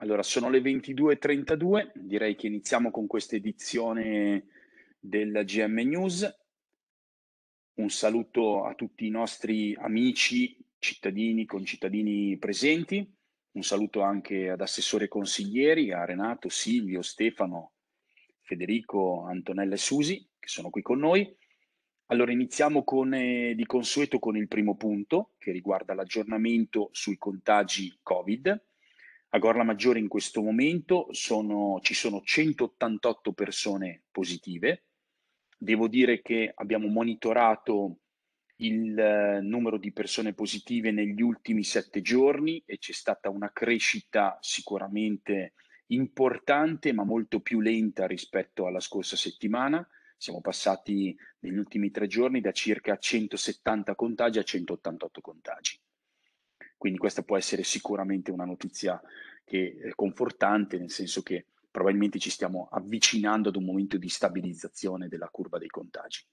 Allora, sono le 22.32, direi che iniziamo con questa edizione della GM News. Un saluto a tutti i nostri amici, cittadini, concittadini presenti. Un saluto anche ad assessori consiglieri, a Renato, Silvio, Stefano, Federico, Antonella e Susi, che sono qui con noi. Allora iniziamo con, eh, di consueto con il primo punto, che riguarda l'aggiornamento sui contagi Covid. A Gorla Maggiore in questo momento sono, ci sono 188 persone positive. Devo dire che abbiamo monitorato il eh, numero di persone positive negli ultimi sette giorni e c'è stata una crescita sicuramente importante ma molto più lenta rispetto alla scorsa settimana. Siamo passati negli ultimi tre giorni da circa 170 contagi a 188 contagi. Quindi questa può essere sicuramente una notizia che è eh, confortante, nel senso che probabilmente ci stiamo avvicinando ad un momento di stabilizzazione della curva dei contagi.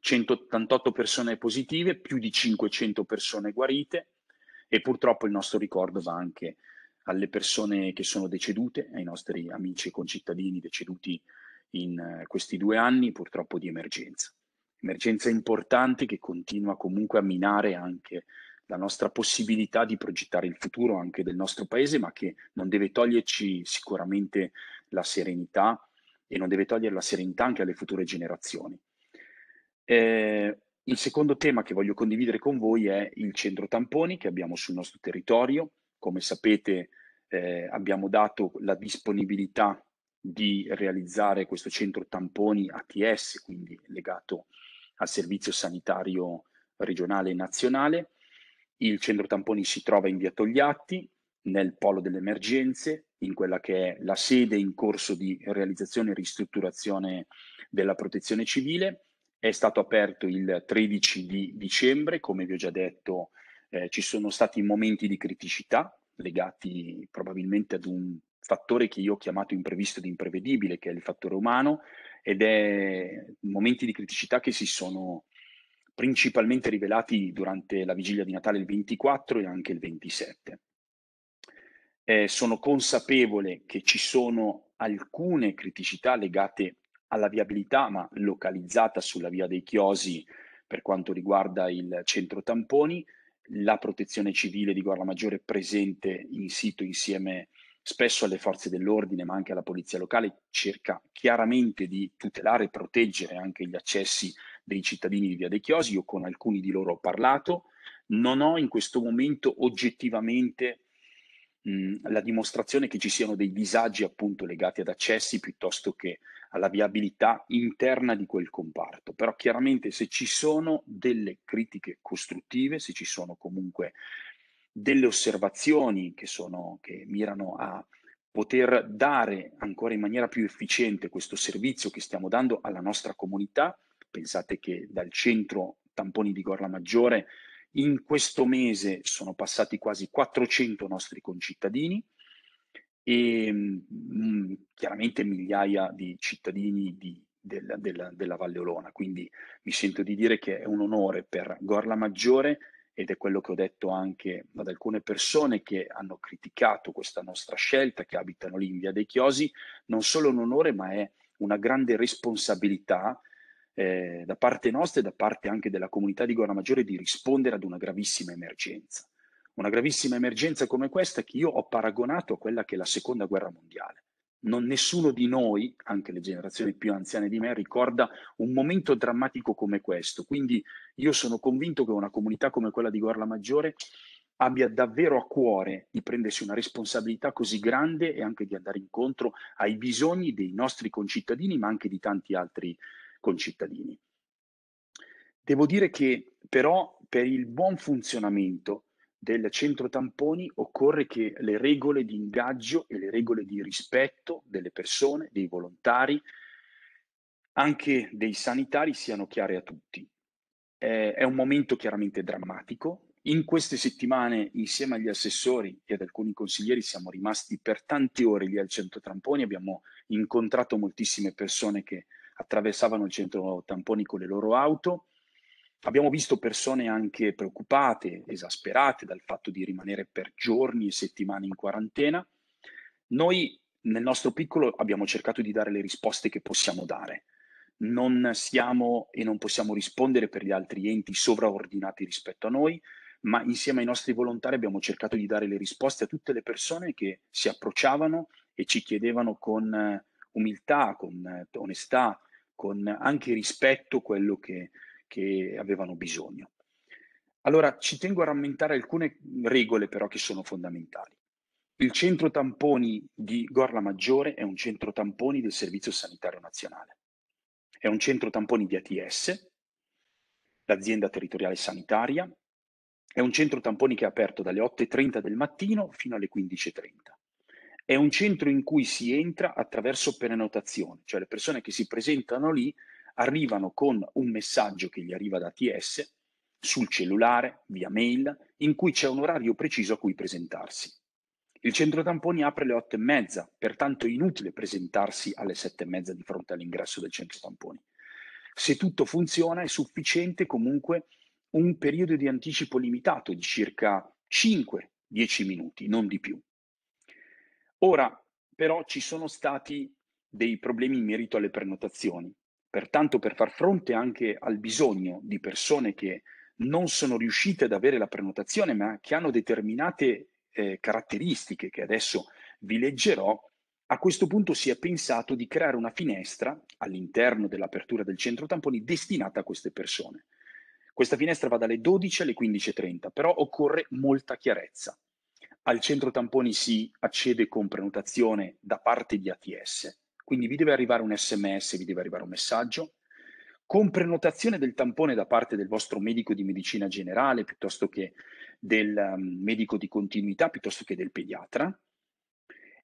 188 persone positive, più di 500 persone guarite e purtroppo il nostro ricordo va anche alle persone che sono decedute, ai nostri amici e concittadini deceduti in eh, questi due anni purtroppo di emergenza. Emergenza importante che continua comunque a minare anche la nostra possibilità di progettare il futuro anche del nostro paese, ma che non deve toglierci sicuramente la serenità e non deve togliere la serenità anche alle future generazioni. Eh, il secondo tema che voglio condividere con voi è il centro tamponi che abbiamo sul nostro territorio. Come sapete eh, abbiamo dato la disponibilità di realizzare questo centro tamponi ATS, quindi legato al servizio sanitario regionale e nazionale, il centro tamponi si trova in via Togliatti, nel polo delle emergenze, in quella che è la sede in corso di realizzazione e ristrutturazione della protezione civile. È stato aperto il 13 di dicembre, come vi ho già detto, eh, ci sono stati momenti di criticità legati probabilmente ad un fattore che io ho chiamato imprevisto ed imprevedibile, che è il fattore umano, ed è momenti di criticità che si sono principalmente rivelati durante la vigilia di Natale il 24 e anche il 27. Eh, sono consapevole che ci sono alcune criticità legate alla viabilità, ma localizzata sulla via dei Chiosi per quanto riguarda il centro tamponi, la protezione civile di Guarda Maggiore presente in sito insieme spesso alle forze dell'ordine ma anche alla polizia locale cerca chiaramente di tutelare e proteggere anche gli accessi dei cittadini di Via dei Chiosi, io con alcuni di loro ho parlato, non ho in questo momento oggettivamente mh, la dimostrazione che ci siano dei disagi appunto legati ad accessi piuttosto che alla viabilità interna di quel comparto. Però chiaramente se ci sono delle critiche costruttive, se ci sono comunque delle osservazioni che, sono, che mirano a poter dare ancora in maniera più efficiente questo servizio che stiamo dando alla nostra comunità, Pensate che dal centro tamponi di Gorla Maggiore in questo mese sono passati quasi 400 nostri concittadini e mh, mm, chiaramente migliaia di cittadini di, del, del, della Valle Olona. Quindi mi sento di dire che è un onore per Gorla Maggiore ed è quello che ho detto anche ad alcune persone che hanno criticato questa nostra scelta, che abitano lì in Via dei Chiosi, non solo un onore ma è una grande responsabilità eh, da parte nostra e da parte anche della comunità di Maggiore di rispondere ad una gravissima emergenza. Una gravissima emergenza come questa che io ho paragonato a quella che è la seconda guerra mondiale. Non nessuno di noi, anche le generazioni più anziane di me, ricorda un momento drammatico come questo. Quindi io sono convinto che una comunità come quella di Guarla Maggiore abbia davvero a cuore di prendersi una responsabilità così grande e anche di andare incontro ai bisogni dei nostri concittadini, ma anche di tanti altri concittadini. Devo dire che però per il buon funzionamento del centro tamponi occorre che le regole di ingaggio e le regole di rispetto delle persone, dei volontari, anche dei sanitari siano chiare a tutti. Eh, è un momento chiaramente drammatico. In queste settimane, insieme agli assessori e ad alcuni consiglieri, siamo rimasti per tante ore lì al centro tamponi, abbiamo incontrato moltissime persone che attraversavano il centro tamponi con le loro auto. Abbiamo visto persone anche preoccupate, esasperate dal fatto di rimanere per giorni e settimane in quarantena. Noi nel nostro piccolo abbiamo cercato di dare le risposte che possiamo dare. Non siamo e non possiamo rispondere per gli altri enti sovraordinati rispetto a noi, ma insieme ai nostri volontari abbiamo cercato di dare le risposte a tutte le persone che si approcciavano e ci chiedevano con eh, umiltà, con eh, onestà, con anche rispetto quello che, che avevano bisogno. Allora ci tengo a rammentare alcune regole però che sono fondamentali. Il centro tamponi di Gorla Maggiore è un centro tamponi del Servizio Sanitario Nazionale. È un centro tamponi di ATS, l'azienda territoriale sanitaria. È un centro tamponi che è aperto dalle 8.30 del mattino fino alle 15.30. È un centro in cui si entra attraverso prenotazione, cioè le persone che si presentano lì arrivano con un messaggio che gli arriva da TS sul cellulare, via mail, in cui c'è un orario preciso a cui presentarsi. Il centro tamponi apre alle otto e mezza, pertanto è inutile presentarsi alle sette e mezza di fronte all'ingresso del centro tamponi. Se tutto funziona è sufficiente comunque un periodo di anticipo limitato di circa 5-10 minuti, non di più. Ora, però, ci sono stati dei problemi in merito alle prenotazioni. Pertanto, per far fronte anche al bisogno di persone che non sono riuscite ad avere la prenotazione, ma che hanno determinate eh, caratteristiche che adesso vi leggerò, a questo punto si è pensato di creare una finestra all'interno dell'apertura del centro tamponi destinata a queste persone. Questa finestra va dalle 12 alle 15.30, però occorre molta chiarezza. Al centro tamponi si accede con prenotazione da parte di ATS, quindi vi deve arrivare un sms, vi deve arrivare un messaggio, con prenotazione del tampone da parte del vostro medico di medicina generale, piuttosto che del um, medico di continuità, piuttosto che del pediatra,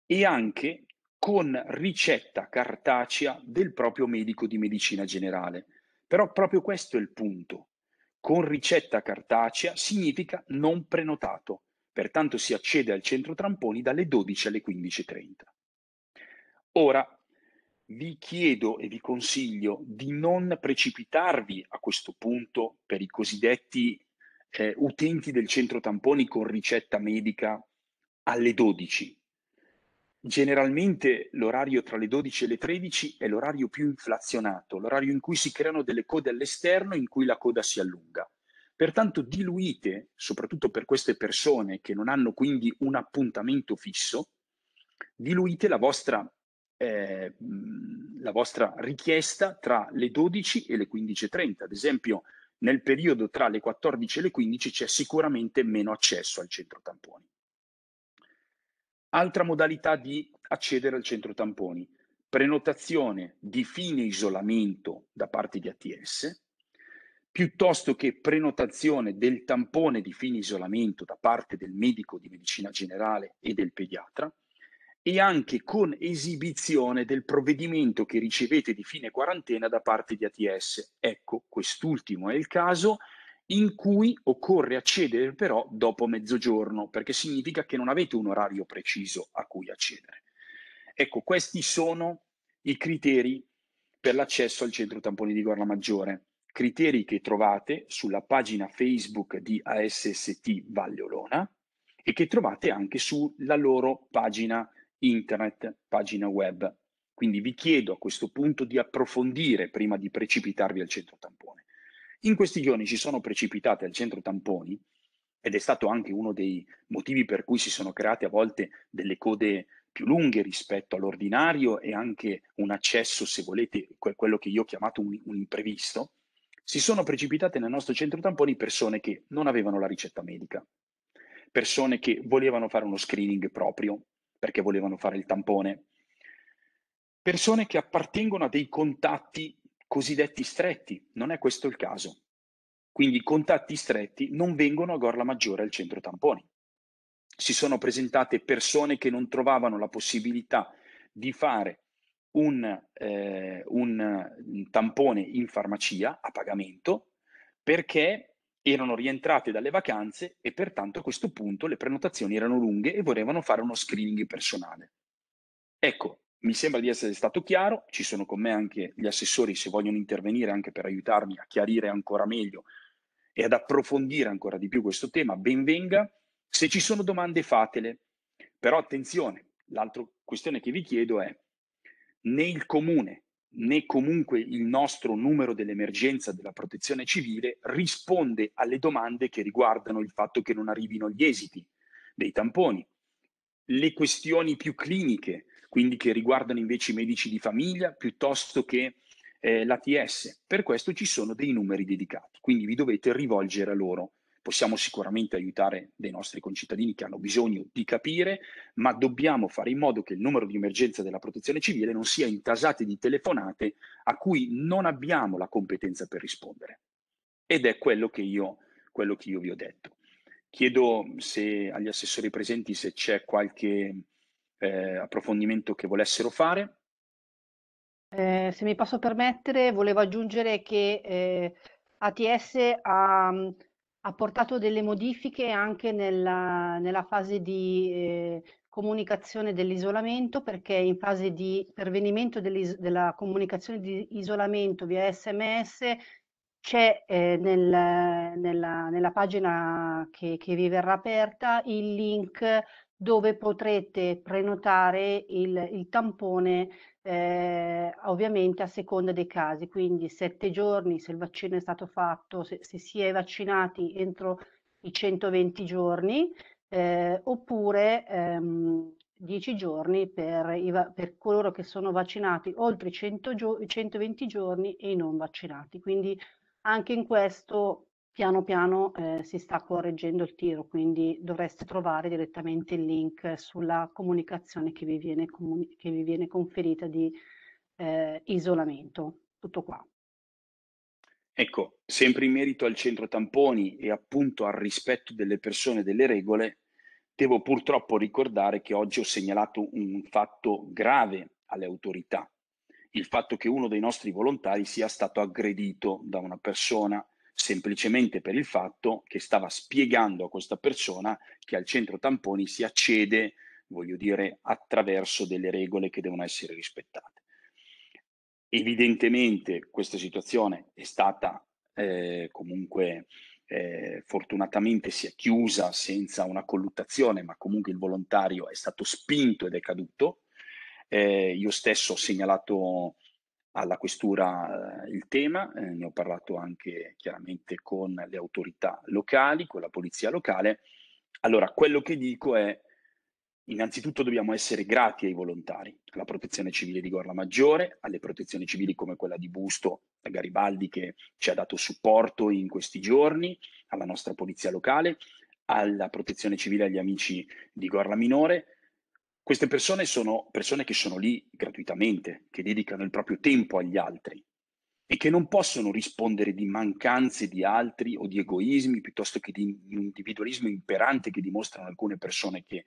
e anche con ricetta cartacea del proprio medico di medicina generale. Però proprio questo è il punto. Con ricetta cartacea significa non prenotato pertanto si accede al centro tramponi dalle 12 alle 15.30. Ora, vi chiedo e vi consiglio di non precipitarvi a questo punto per i cosiddetti eh, utenti del centro tamponi con ricetta medica alle 12. Generalmente l'orario tra le 12 e le 13 è l'orario più inflazionato, l'orario in cui si creano delle code all'esterno, in cui la coda si allunga pertanto diluite, soprattutto per queste persone che non hanno quindi un appuntamento fisso, diluite la vostra, eh, la vostra richiesta tra le 12 e le 15.30. Ad esempio, nel periodo tra le 14 e le 15 c'è sicuramente meno accesso al centro tamponi. Altra modalità di accedere al centro tamponi, prenotazione di fine isolamento da parte di ATS, piuttosto che prenotazione del tampone di fine isolamento da parte del medico di medicina generale e del pediatra e anche con esibizione del provvedimento che ricevete di fine quarantena da parte di ATS. Ecco, quest'ultimo è il caso in cui occorre accedere però dopo mezzogiorno, perché significa che non avete un orario preciso a cui accedere. Ecco, questi sono i criteri per l'accesso al centro tamponi di Gorla Maggiore criteri che trovate sulla pagina Facebook di ASST Valle Olona e che trovate anche sulla loro pagina internet, pagina web. Quindi vi chiedo a questo punto di approfondire prima di precipitarvi al centro tampone. In questi giorni ci sono precipitate al centro tamponi ed è stato anche uno dei motivi per cui si sono create a volte delle code più lunghe rispetto all'ordinario e anche un accesso, se volete, quello che io ho chiamato un, un imprevisto, si sono precipitate nel nostro centro tamponi persone che non avevano la ricetta medica, persone che volevano fare uno screening proprio perché volevano fare il tampone, persone che appartengono a dei contatti cosiddetti stretti, non è questo il caso. Quindi i contatti stretti non vengono a Gorla Maggiore al centro tamponi. Si sono presentate persone che non trovavano la possibilità di fare un, eh, un mm, tampone in farmacia a pagamento perché erano rientrate dalle vacanze e pertanto a questo punto le prenotazioni erano lunghe e volevano fare uno screening personale. Ecco, mi sembra di essere stato chiaro, ci sono con me anche gli assessori se vogliono intervenire anche per aiutarmi a chiarire ancora meglio e ad approfondire ancora di più questo tema, benvenga. Se ci sono domande fatele, però attenzione, l'altra questione che vi chiedo è né il comune né comunque il nostro numero dell'emergenza della protezione civile risponde alle domande che riguardano il fatto che non arrivino gli esiti dei tamponi, le questioni più cliniche, quindi che riguardano invece i medici di famiglia piuttosto che eh, l'ATS. Per questo ci sono dei numeri dedicati, quindi vi dovete rivolgere a loro possiamo sicuramente aiutare dei nostri concittadini che hanno bisogno di capire, ma dobbiamo fare in modo che il numero di emergenza della protezione civile non sia intasato di telefonate a cui non abbiamo la competenza per rispondere. Ed è quello che io, quello che io vi ho detto. Chiedo se, agli assessori presenti se c'è qualche eh, approfondimento che volessero fare. Eh, se mi posso permettere, volevo aggiungere che eh, ATS ha apportato delle modifiche anche nella, nella fase di eh, comunicazione dell'isolamento perché in fase di pervenimento della comunicazione di isolamento via sms c'è eh, nel, nella, nella, pagina che, che vi verrà aperta il link dove potrete prenotare il, il tampone eh, ovviamente a seconda dei casi, quindi sette giorni se il vaccino è stato fatto, se, se si è vaccinati entro i 120 giorni, eh, oppure ehm, 10 giorni per, i, per, coloro che sono vaccinati oltre i 120 giorni e i non vaccinati. Quindi anche in questo piano piano eh, si sta correggendo il tiro, quindi dovreste trovare direttamente il link sulla comunicazione che vi viene, comuni- che vi viene conferita di eh, isolamento. Tutto qua. Ecco, sempre in merito al centro tamponi e appunto al rispetto delle persone e delle regole, devo purtroppo ricordare che oggi ho segnalato un fatto grave alle autorità, il fatto che uno dei nostri volontari sia stato aggredito da una persona semplicemente per il fatto che stava spiegando a questa persona che al centro tamponi si accede, voglio dire, attraverso delle regole che devono essere rispettate. Evidentemente questa situazione è stata eh, comunque eh, fortunatamente si è chiusa senza una colluttazione, ma comunque il volontario è stato spinto ed è caduto. Eh, io stesso ho segnalato alla questura eh, il tema, eh, ne ho parlato anche chiaramente con le autorità locali, con la polizia locale. Allora, quello che dico è, innanzitutto dobbiamo essere grati ai volontari, alla protezione civile di Gorla Maggiore, alle protezioni civili come quella di Busto da Garibaldi che ci ha dato supporto in questi giorni, alla nostra polizia locale, alla protezione civile e agli amici di Gorla Minore, queste persone sono persone che sono lì gratuitamente, che dedicano il proprio tempo agli altri e che non possono rispondere di mancanze di altri o di egoismi piuttosto che di individualismo imperante che dimostrano alcune persone che,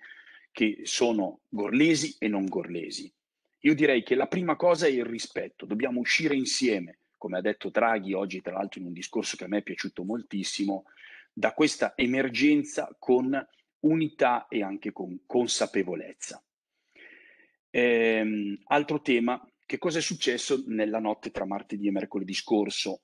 che sono gorlesi e non gorlesi. Io direi che la prima cosa è il rispetto, dobbiamo uscire insieme, come ha detto Draghi oggi, tra l'altro in un discorso che a me è piaciuto moltissimo, da questa emergenza con unità e anche con consapevolezza. Ehm, altro tema, che cosa è successo nella notte tra martedì e mercoledì scorso?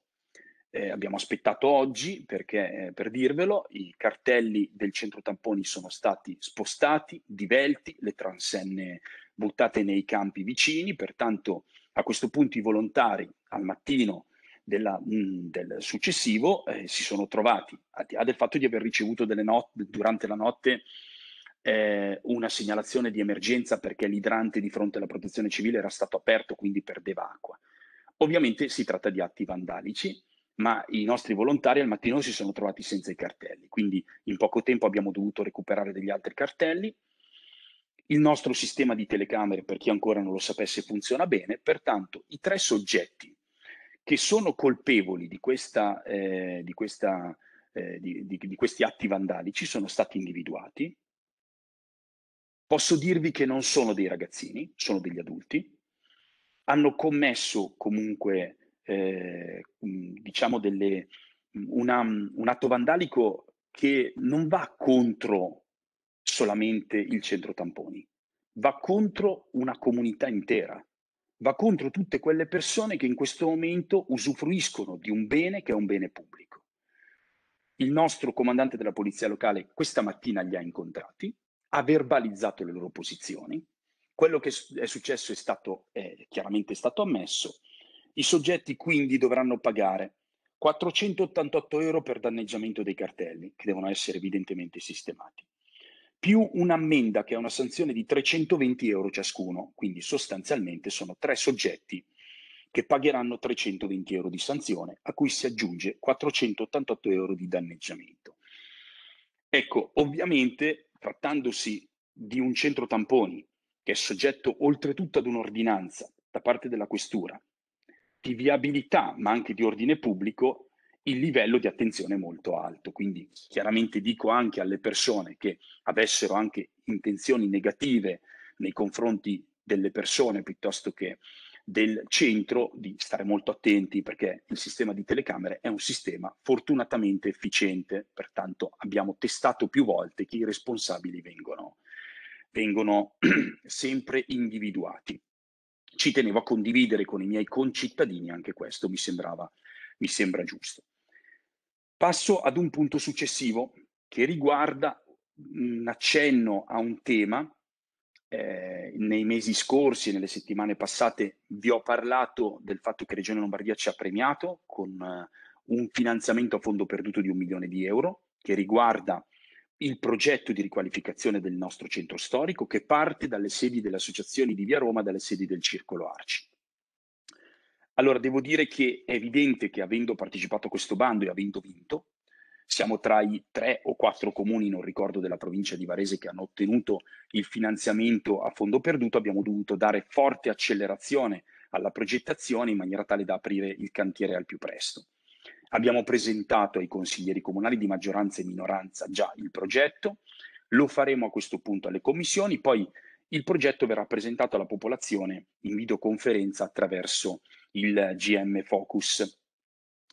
Eh, abbiamo aspettato oggi perché, eh, per dirvelo, i cartelli del centro tamponi sono stati spostati, divelti, le transenne buttate nei campi vicini, pertanto a questo punto i volontari al mattino della, mh, mm, del successivo eh, si sono trovati, a, a del fatto di aver ricevuto not- durante la notte eh, una segnalazione di emergenza perché l'idrante di fronte alla protezione civile era stato aperto, quindi perdeva acqua. Ovviamente si tratta di atti vandalici, ma i nostri volontari al mattino si sono trovati senza i cartelli, quindi in poco tempo abbiamo dovuto recuperare degli altri cartelli. Il nostro sistema di telecamere, per chi ancora non lo sapesse, funziona bene, pertanto i tre soggetti che sono colpevoli di, questa, eh, di, questa, eh, di, di questi atti vandalici sono stati individuati, Posso dirvi che non sono dei ragazzini, sono degli adulti, hanno commesso comunque, eh, mm, diciamo, delle, mm, una, mm, un atto vandalico che non va contro solamente il centro tamponi, va contro una comunità intera, va contro tutte quelle persone che in questo momento usufruiscono di un bene che è un bene pubblico. Il nostro comandante della polizia locale questa mattina li ha incontrati, ha verbalizzato le loro posizioni. Quello che è successo è stato è chiaramente stato ammesso. I soggetti quindi dovranno pagare 488 euro per danneggiamento dei cartelli, che devono essere evidentemente sistemati, più un'ammenda che è una sanzione di 320 euro ciascuno, quindi sostanzialmente sono tre soggetti che pagheranno 320 euro di sanzione, a cui si aggiunge 488 euro di danneggiamento. Ecco, ovviamente trattandosi di un centro tamponi che è soggetto oltretutto ad un'ordinanza da parte della questura, di viabilità ma anche di ordine pubblico, il livello di attenzione è molto alto. Quindi chiaramente dico anche alle persone che avessero anche intenzioni negative nei confronti delle persone piuttosto che del centro di stare molto attenti perché il sistema di telecamere è un sistema fortunatamente efficiente, pertanto abbiamo testato più volte che i responsabili vengono, vengono sempre individuati. Ci tenevo a condividere con i miei concittadini anche questo, mi, sembrava, mi sembra giusto. Passo ad un punto successivo che riguarda un accenno a un tema eh, nei mesi scorsi, nelle settimane passate, vi ho parlato del fatto che Regione Lombardia ci ha premiato con eh, un finanziamento a fondo perduto di un milione di euro che riguarda il progetto di riqualificazione del nostro centro storico che parte dalle sedi delle associazioni di Via Roma dalle sedi del Circolo Arci. Allora, devo dire che è evidente che avendo partecipato a questo bando e avendo vinto, siamo tra i tre o quattro comuni, non ricordo, della provincia di Varese che hanno ottenuto il finanziamento a fondo perduto. Abbiamo dovuto dare forte accelerazione alla progettazione in maniera tale da aprire il cantiere al più presto. Abbiamo presentato ai consiglieri comunali di maggioranza e minoranza già il progetto, lo faremo a questo punto alle commissioni, poi il progetto verrà presentato alla popolazione in videoconferenza attraverso il GM Focus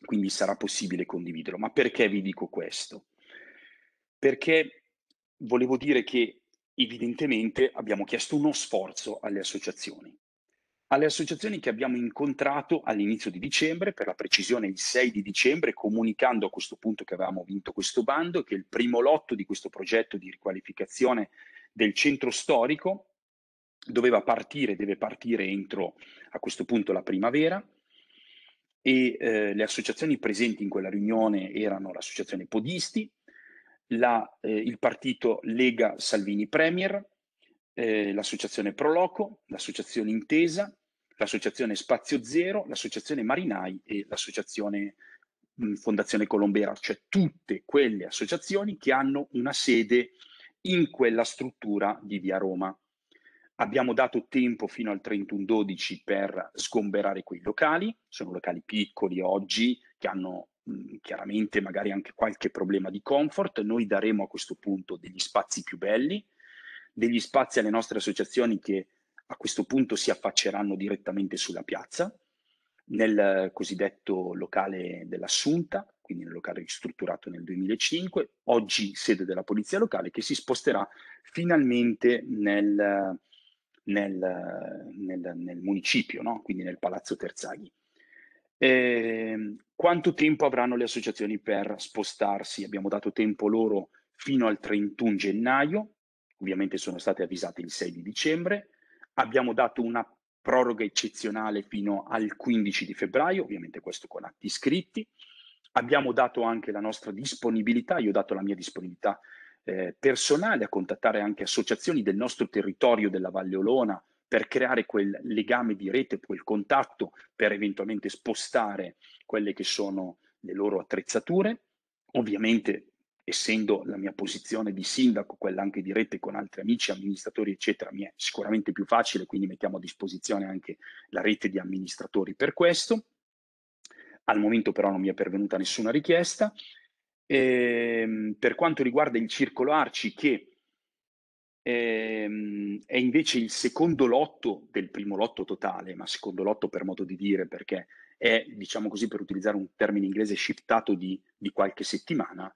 quindi sarà possibile condividerlo. Ma perché vi dico questo? Perché volevo dire che evidentemente abbiamo chiesto uno sforzo alle associazioni. Alle associazioni che abbiamo incontrato all'inizio di dicembre, per la precisione il 6 di dicembre, comunicando a questo punto che avevamo vinto questo bando e che il primo lotto di questo progetto di riqualificazione del centro storico doveva partire, deve partire entro a questo punto la primavera e eh, le associazioni presenti in quella riunione erano l'associazione Podisti, la, eh, il partito Lega Salvini Premier, eh, l'associazione Proloco, l'associazione Intesa, l'associazione Spazio Zero, l'associazione Marinai e l'associazione mh, mm, Fondazione Colombera, cioè tutte quelle associazioni che hanno una sede in quella struttura di Via Roma. Abbiamo dato tempo fino al 31-12 per sgomberare quei locali, sono locali piccoli oggi che hanno chiaramente magari anche qualche problema di comfort, noi daremo a questo punto degli spazi più belli, degli spazi alle nostre associazioni che a questo punto si affacceranno direttamente sulla piazza, nel cosiddetto locale dell'Assunta, quindi nel locale ristrutturato nel 2005, oggi sede della Polizia Locale, che si sposterà finalmente nel, nel, nel, nel municipio, no? quindi nel Palazzo Terzaghi. E, ehm, quanto tempo avranno le associazioni per spostarsi? Abbiamo dato tempo loro fino al 31 gennaio, ovviamente sono state avvisate il 6 di dicembre, abbiamo dato una proroga eccezionale fino al 15 di febbraio, ovviamente questo con atti scritti, abbiamo dato anche la nostra disponibilità, io ho dato la mia disponibilità eh, personale, a contattare anche associazioni del nostro territorio della Valle Olona per creare quel legame di rete, quel contatto, per eventualmente spostare quelle che sono le loro attrezzature. Ovviamente essendo la mia posizione di sindaco, quella anche di rete con altri amici, amministratori, eccetera, mi è sicuramente più facile, quindi mettiamo a disposizione anche la rete di amministratori per questo. Al momento però non mi è pervenuta nessuna richiesta Ehm, per quanto riguarda il circolo Arci, che ehm, è invece il secondo lotto del primo lotto totale, ma secondo lotto per modo di dire, perché è, diciamo così, per utilizzare un termine inglese, shiftato di, di qualche settimana,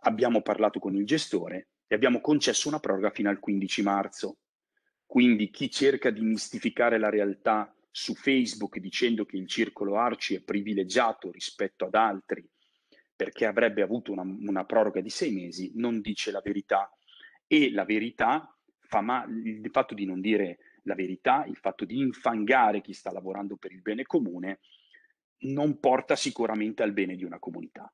abbiamo parlato con il gestore e abbiamo concesso una proroga fino al 15 marzo. Quindi chi cerca di mistificare la realtà su Facebook dicendo che il circolo Arci è privilegiato rispetto ad altri perché avrebbe avuto una, una proroga di sei mesi, non dice la verità. E la verità fa male, il fatto di non dire la verità, il fatto di infangare chi sta lavorando per il bene comune, non porta sicuramente al bene di una comunità.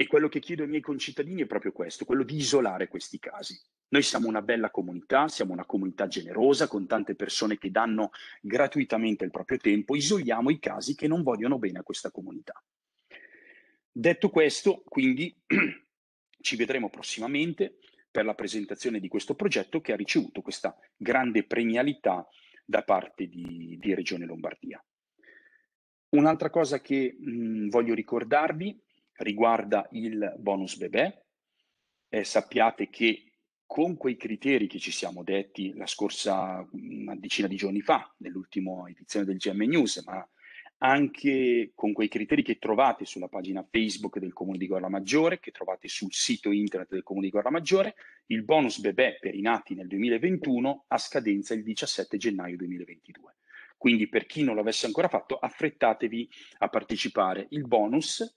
E quello che chiedo ai miei concittadini è proprio questo, quello di isolare questi casi. Noi siamo una bella comunità, siamo una comunità generosa con tante persone che danno gratuitamente il proprio tempo, isoliamo i casi che non vogliono bene a questa comunità. Detto questo, quindi ci vedremo prossimamente per la presentazione di questo progetto che ha ricevuto questa grande premialità da parte di, di Regione Lombardia. Un'altra cosa che mh, mm, voglio ricordarvi riguarda il bonus bebè. Eh, sappiate che con quei criteri che ci siamo detti la scorsa una mm, decina di giorni fa, nell'ultima edizione del GM News, ma anche con quei criteri che trovate sulla pagina Facebook del Comune di Gorla Maggiore, che trovate sul sito internet del Comune di Gorla Maggiore, il bonus bebè per i nati nel 2021 a scadenza il 17 gennaio 2022. Quindi per chi non l'avesse ancora fatto, affrettatevi a partecipare. Il bonus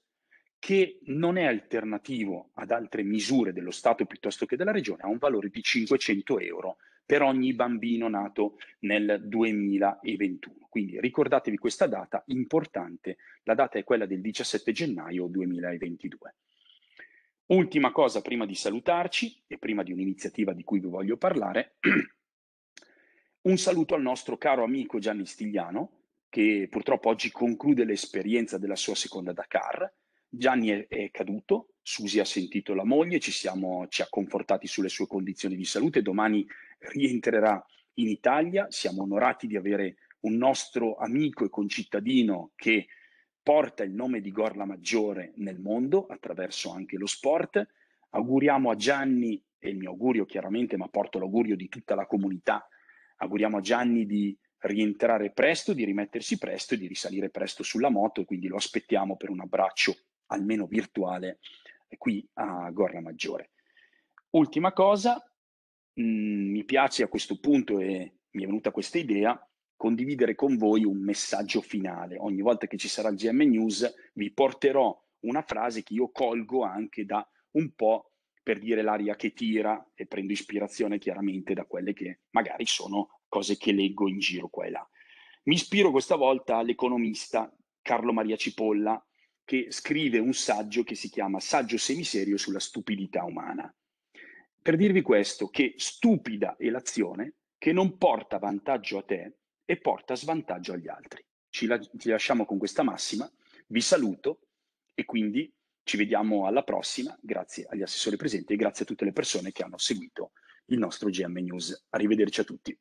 che non è alternativo ad altre misure dello Stato piuttosto che della Regione, ha un valore di 500 euro per ogni bambino nato nel 2021. Quindi ricordatevi questa data importante, la data è quella del 17 gennaio 2022. Ultima cosa prima di salutarci e prima di un'iniziativa di cui vi voglio parlare, un saluto al nostro caro amico Gianni Stigliano, che purtroppo oggi conclude l'esperienza della sua seconda Dakar. Gianni è, è caduto, Susi ha sentito la moglie, ci, siamo, ci ha confortati sulle sue condizioni di salute, domani rientrerà in Italia, siamo onorati di avere un nostro amico e concittadino che porta il nome di Gorla Maggiore nel mondo attraverso anche lo sport. Auguriamo a Gianni, e il mio augurio chiaramente, ma porto l'augurio di tutta la comunità, auguriamo a Gianni di rientrare presto, di rimettersi presto e di risalire presto sulla moto e quindi lo aspettiamo per un abbraccio almeno virtuale qui a Gorla Maggiore. Ultima cosa, mh, mm, mi piace a questo punto e mi è venuta questa idea, condividere con voi un messaggio finale. Ogni volta che ci sarà il GM News vi porterò una frase che io colgo anche da un po' per dire l'aria che tira e prendo ispirazione chiaramente da quelle che magari sono cose che leggo in giro qua e là. Mi ispiro questa volta all'economista Carlo Maria Cipolla che scrive un saggio che si chiama Saggio semiserio sulla stupidità umana. Per dirvi questo, che stupida è l'azione che non porta vantaggio a te e porta svantaggio agli altri. Ci la- ti lasciamo con questa massima, vi saluto e quindi ci vediamo alla prossima, grazie agli assessori presenti e grazie a tutte le persone che hanno seguito il nostro GM News. Arrivederci a tutti.